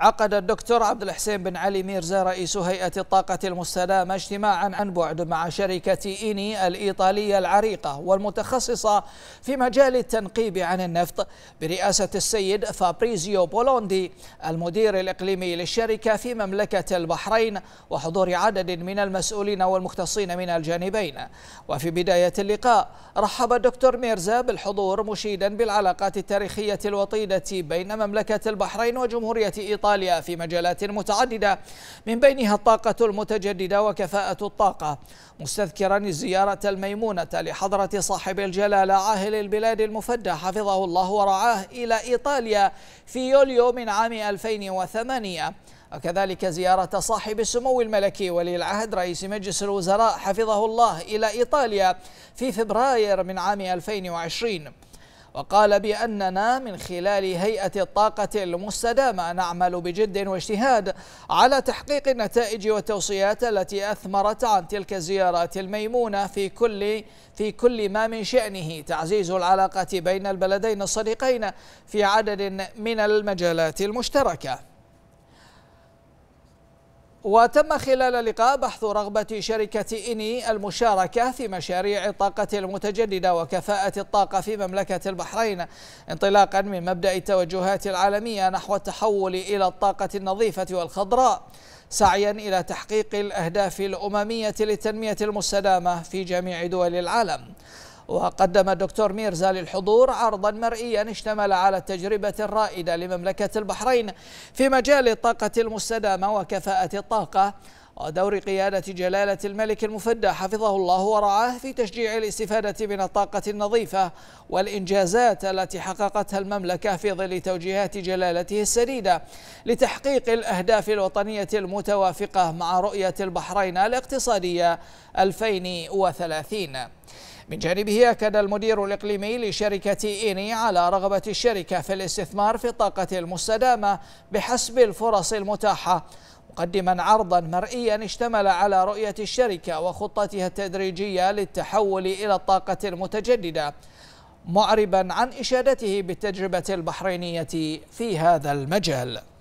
عقد الدكتور عبد الحسين بن علي ميرزا رئيس هيئة الطاقة المستدامة اجتماعا عن بعد مع شركة إيني الإيطالية العريقة والمتخصصة في مجال التنقيب عن النفط برئاسة السيد فابريزيو بولوندي المدير الإقليمي للشركة في مملكة البحرين وحضور عدد من المسؤولين والمختصين من الجانبين وفي بداية اللقاء رحب الدكتور ميرزا بالحضور مشيدا بالعلاقات التاريخية الوطيدة بين مملكة البحرين وجمهورية إيطاليا إيطاليا في مجالات متعددة من بينها الطاقة المتجددة وكفاءة الطاقة مستذكرا الزيارة الميمونة لحضرة صاحب الجلالة عاهل البلاد المفدى حفظه الله ورعاه إلى إيطاليا في يوليو من عام 2008 وكذلك زيارة صاحب السمو الملكي ولي العهد رئيس مجلس الوزراء حفظه الله إلى إيطاليا في فبراير من عام 2020 وقال بأننا من خلال هيئة الطاقة المستدامة نعمل بجد واجتهاد على تحقيق النتائج والتوصيات التي أثمرت عن تلك الزيارات الميمونة في كل في كل ما من شأنه تعزيز العلاقة بين البلدين الصديقين في عدد من المجالات المشتركة وتم خلال اللقاء بحث رغبة شركة إني المشاركة في مشاريع الطاقة المتجددة وكفاءة الطاقة في مملكة البحرين انطلاقا من مبدأ التوجهات العالمية نحو التحول إلى الطاقة النظيفة والخضراء سعيا إلى تحقيق الأهداف الأممية للتنمية المستدامة في جميع دول العالم وقدم الدكتور ميرزا للحضور عرضا مرئيا اشتمل على التجربة الرائدة لمملكة البحرين في مجال الطاقة المستدامة وكفاءة الطاقة ودور قيادة جلالة الملك المفدى حفظه الله ورعاه في تشجيع الاستفادة من الطاقة النظيفة والإنجازات التي حققتها المملكة في ظل توجيهات جلالته السديدة لتحقيق الأهداف الوطنية المتوافقة مع رؤية البحرين الاقتصادية 2030 من جانبه أكد المدير الإقليمي لشركة إيني على رغبة الشركة في الاستثمار في الطاقة المستدامة بحسب الفرص المتاحة مقدما عرضا مرئيا اشتمل على رؤية الشركة وخطتها التدريجية للتحول إلى الطاقة المتجددة معربا عن إشادته بالتجربة البحرينية في هذا المجال